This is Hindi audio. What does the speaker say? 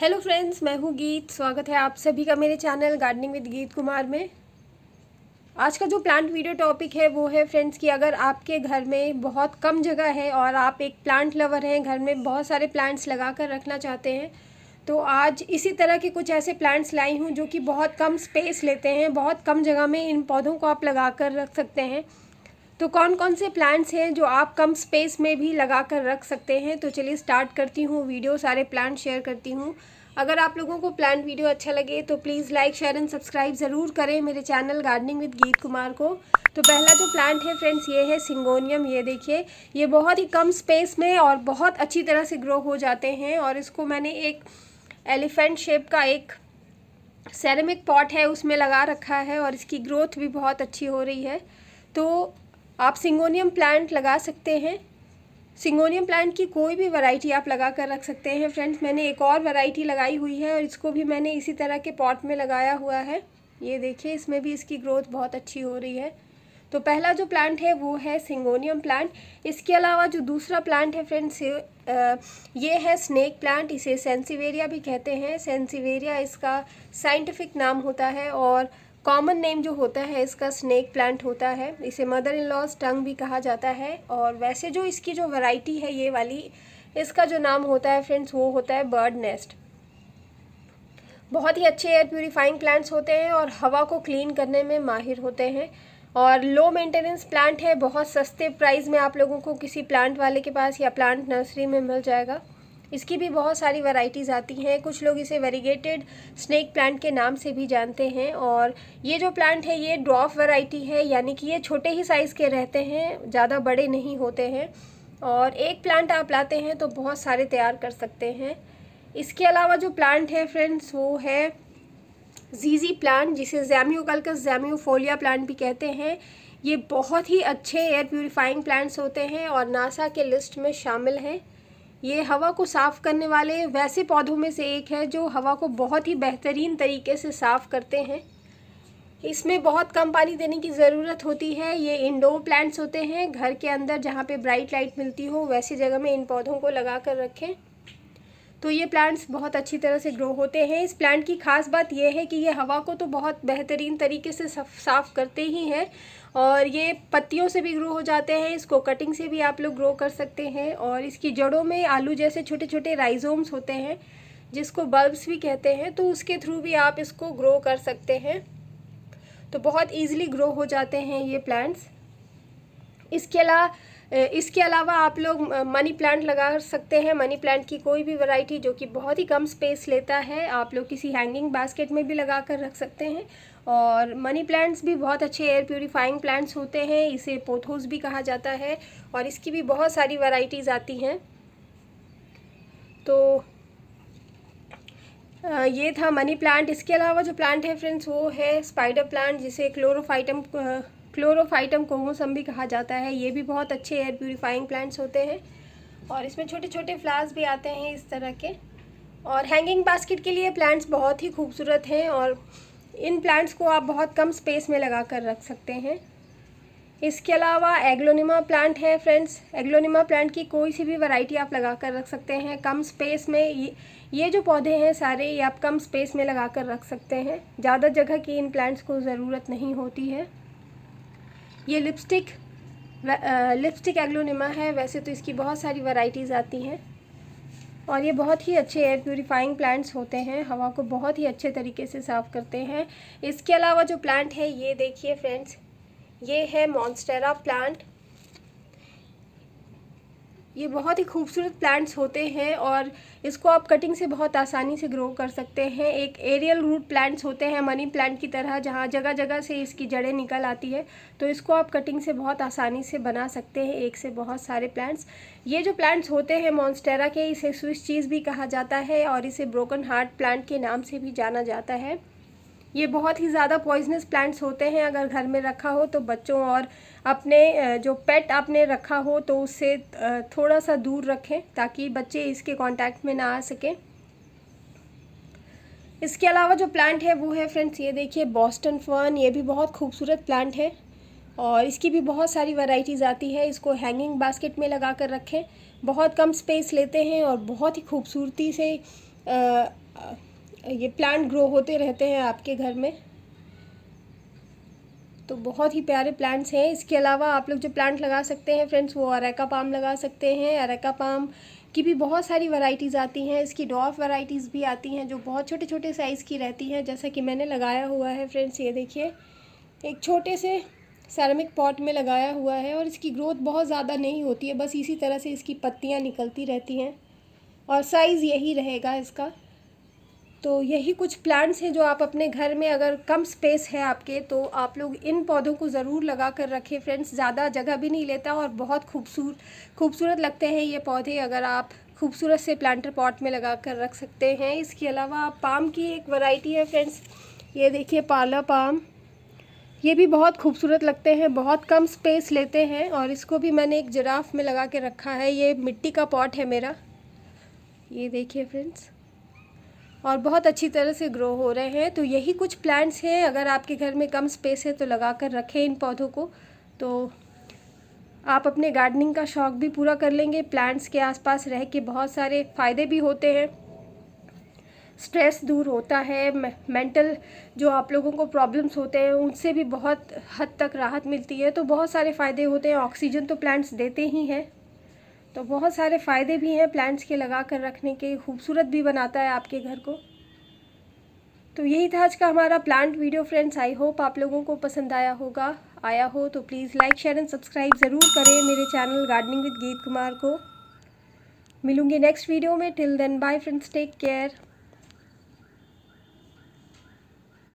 हेलो फ्रेंड्स मैं हूँ गीत स्वागत है आप सभी का मेरे चैनल गार्डनिंग विद गीत कुमार में आज का जो प्लांट वीडियो टॉपिक है वो है फ्रेंड्स कि अगर आपके घर में बहुत कम जगह है और आप एक प्लांट लवर हैं घर में बहुत सारे प्लांट्स लगा कर रखना चाहते हैं तो आज इसी तरह के कुछ ऐसे प्लांट्स लाई हूँ जो कि बहुत कम स्पेस लेते हैं बहुत कम जगह में इन पौधों को आप लगा कर रख सकते हैं तो कौन कौन से प्लांट्स हैं जो आप कम स्पेस में भी लगा कर रख सकते हैं तो चलिए स्टार्ट करती हूँ वीडियो सारे प्लांट शेयर करती हूँ अगर आप लोगों को प्लांट वीडियो अच्छा लगे तो please like share and subscribe ज़रूर करें मेरे चैनल गार्डनिंग विद गीत कुमार को तो पहला जो प्लांट है फ्रेंड्स ये है सिंगोनियम ये देखिए ये बहुत ही कम स्पेस में और बहुत अच्छी तरह से ग्रो हो जाते हैं और इसको मैंने एक एलिफेंट शेप का एक सेरेमिक पॉट है उसमें लगा रखा है और इसकी ग्रोथ भी बहुत अच्छी हो रही है तो आप सिंगोनियम प्लांट लगा सकते हैं सिंगोनियम प्लांट की कोई भी वैरायटी आप लगा कर रख सकते हैं फ्रेंड्स मैंने एक और वैरायटी लगाई हुई है और इसको भी मैंने इसी तरह के पॉट में लगाया हुआ है ये देखिए इसमें भी इसकी ग्रोथ बहुत अच्छी हो रही है तो पहला जो प्लांट है वो है सिंगोनियम प्लांट इसके अलावा जो दूसरा प्लांट है फ्रेंड्स ये है स्नेक प्लांट इसे सेंसिवेरिया भी कहते हैं सेंसिवेरिया इसका साइंटिफिक नाम होता है और कॉमन नेम जो होता है इसका स्नैक प्लांट होता है इसे मदर इन लॉज टंग भी कहा जाता है और वैसे जो इसकी जो वैरायटी है ये वाली इसका जो नाम होता है फ्रेंड्स वो होता है बर्ड नेस्ट बहुत ही अच्छे एयर प्योरीफाइंग प्लांट्स होते हैं और हवा को क्लीन करने में माहिर होते हैं और लो मेंटेनेंस प्लांट है बहुत सस्ते प्राइस में आप लोगों को किसी प्लांट वाले के पास या प्लांट नर्सरी में मिल जाएगा इसकी भी बहुत सारी वैरायटीज़ आती हैं कुछ लोग इसे वेरीगेटेड स्नैक प्लांट के नाम से भी जानते हैं और ये जो प्लांट है ये ड्रॉफ वैरायटी है यानी कि ये छोटे ही साइज़ के रहते हैं ज़्यादा बड़े नहीं होते हैं और एक प्लांट आप लाते हैं तो बहुत सारे तैयार कर सकते हैं इसके अलावा जो प्लांट है फ्रेंड्स वो है जीजी प्लांट जिसे जैम्यूकल्कस जैम्यूफोलिया प्लांट भी कहते हैं ये बहुत ही अच्छे एयर प्योरीफाइंग प्लांट्स होते हैं और नासा के लिस्ट में शामिल हैं ये हवा को साफ़ करने वाले वैसे पौधों में से एक है जो हवा को बहुत ही बेहतरीन तरीके से साफ़ करते हैं इसमें बहुत कम पानी देने की ज़रूरत होती है ये इंडोर प्लांट्स होते हैं घर के अंदर जहाँ पे ब्राइट लाइट मिलती हो वैसी जगह में इन पौधों को लगा कर रखें तो ये प्लांट्स बहुत अच्छी तरह से ग्रो होते हैं इस प्लांट की ख़ास बात यह है कि ये हवा को तो बहुत बेहतरीन तरीके से साफ़ करते ही हैं और ये पत्तियों से भी ग्रो हो जाते हैं इसको कटिंग से भी आप लोग ग्रो कर सकते हैं और इसकी जड़ों में आलू जैसे छोटे छोटे राइजोम्स होते हैं जिसको बल्ब्स भी कहते हैं तो उसके थ्रू भी आप इसको ग्रो कर सकते हैं तो बहुत ईजिली ग्रो हो जाते हैं ये प्लांट्स इसके अलावा इसके अलावा आप लोग मनी प्लांट लगा सकते हैं मनी प्लांट की कोई भी वैरायटी जो कि बहुत ही कम स्पेस लेता है आप लोग किसी हैंगिंग बास्केट में भी लगा कर रख सकते हैं और मनी प्लांट्स भी बहुत अच्छे एयर प्योरीफाइंग प्लांट्स होते हैं इसे पोथोस भी कहा जाता है और इसकी भी बहुत सारी वैरायटीज़ आती हैं तो ये था मनी प्लांट इसके अलावा जो प्लांट है फ्रेंड्स वो है स्पाइडर प्लांट जिसे क्लोरोफाइटम क्लोरोफाइटम कोमोसम भी कहा जाता है ये भी बहुत अच्छे एयर प्योरीफाइंग प्लांट्स होते हैं और इसमें छोटे छोटे फ्लावर्स भी आते हैं इस तरह के और हैंगिंग बास्केट के लिए प्लांट्स बहुत ही खूबसूरत हैं और इन प्लांट्स को आप बहुत कम स्पेस में लगा कर रख सकते हैं इसके अलावा एग्लोनिमा प्लांट है फ्रेंड्स एग्लोनिमा प्लांट की कोई सी भी वैरायटी आप लगा कर रख सकते हैं कम स्पेस में ये ये जो पौधे हैं सारे ये आप कम स्पेस में लगा कर रख सकते हैं ज़्यादा जगह की इन प्लांट्स को ज़रूरत नहीं होती है ये लिपस्टिक लिपस्टिक एग्लोनिमा है वैसे तो इसकी बहुत सारी वराइटीज़ आती हैं और ये बहुत ही अच्छे एयर प्योरीफाइंग प्लांट्स होते हैं हवा को बहुत ही अच्छे तरीके से साफ़ करते हैं इसके अलावा जो प्लांट है ये देखिए फ्रेंड्स ये है मॉन्स्टेरा प्लांट ये बहुत ही खूबसूरत प्लांट्स होते हैं और इसको आप कटिंग से बहुत आसानी से ग्रो कर सकते हैं एक एरियल रूट प्लांट्स होते हैं मनी प्लांट की तरह जहाँ जगह जगह से इसकी जड़ें निकल आती है तो इसको आप कटिंग से बहुत आसानी से बना सकते हैं एक से बहुत सारे प्लांट्स ये जो प्लांट्स होते हैं मॉन्स्टेरा के इसे स्विस चीज़ भी कहा जाता है और इसे ब्रोकन हार्ट प्लांट के नाम से भी जाना जाता है ये बहुत ही ज़्यादा पॉइजनस प्लांट्स होते हैं अगर घर में रखा हो तो बच्चों और अपने जो पेट आपने रखा हो तो उससे थोड़ा सा दूर रखें ताकि बच्चे इसके कांटेक्ट में ना आ सकें इसके अलावा जो प्लांट है वो है फ्रेंड्स ये देखिए बॉस्टन फर्न ये भी बहुत खूबसूरत प्लांट है और इसकी भी बहुत सारी वैरायटीज़ आती है इसको हैंगिंग बास्केट में लगा कर रखें बहुत कम स्पेस लेते हैं और बहुत ही खूबसूरती से आ, आ, ये प्लांट ग्रो होते रहते हैं आपके घर में तो बहुत ही प्यारे प्लांट्स हैं इसके अलावा आप लोग जो प्लांट लगा सकते हैं फ्रेंड्स वो अरेका पाम लगा सकते हैं अरेका पाम की भी बहुत सारी वैरायटीज़ आती हैं इसकी डॉफ वैरायटीज़ भी आती हैं जो बहुत छोटे छोटे साइज़ की रहती हैं जैसा कि मैंने लगाया हुआ है फ्रेंड्स ये देखिए एक छोटे से सैरमिक पॉट में लगाया हुआ है और इसकी ग्रोथ बहुत ज़्यादा नहीं होती है बस इसी तरह से इसकी पत्तियाँ निकलती रहती हैं और साइज़ यही रहेगा इसका तो यही कुछ प्लांट्स हैं जो आप अपने घर में अगर कम स्पेस है आपके तो आप लोग इन पौधों को ज़रूर लगा कर रखें फ्रेंड्स ज़्यादा जगह भी नहीं लेता और बहुत खूबसूरत खूबसूरत लगते हैं ये पौधे अगर आप खूबसूरत से प्लांटर पॉट में लगा कर रख सकते हैं इसके अलावा पाम की एक वैरायटी है फ्रेंड्स ये देखिए पाला पाम ये भी बहुत खूबसूरत लगते हैं बहुत कम स्पेस लेते हैं और इसको भी मैंने एक जिराफ में लगा के रखा है ये मिट्टी का पॉट है मेरा ये देखिए फ्रेंड्स और बहुत अच्छी तरह से ग्रो हो रहे हैं तो यही कुछ प्लांट्स हैं अगर आपके घर में कम स्पेस है तो लगा कर रखें इन पौधों को तो आप अपने गार्डनिंग का शौक़ भी पूरा कर लेंगे प्लांट्स के आसपास रह के बहुत सारे फ़ायदे भी होते हैं स्ट्रेस दूर होता है मेंटल जो आप लोगों को प्रॉब्लम्स होते हैं उनसे भी बहुत हद तक राहत मिलती है तो बहुत सारे फ़ायदे होते हैं ऑक्सीजन तो प्लांट्स देते ही हैं तो बहुत सारे फ़ायदे भी हैं प्लांट्स के लगा कर रखने के खूबसूरत भी बनाता है आपके घर को तो यही था आज का हमारा plant video friends I hope आप लोगों को पसंद आया होगा आया हो तो please like share and subscribe ज़रूर करें मेरे चैनल गार्डनिंग विद गीत कुमार को मिलूंगी नेक्स्ट वीडियो में till then bye friends take care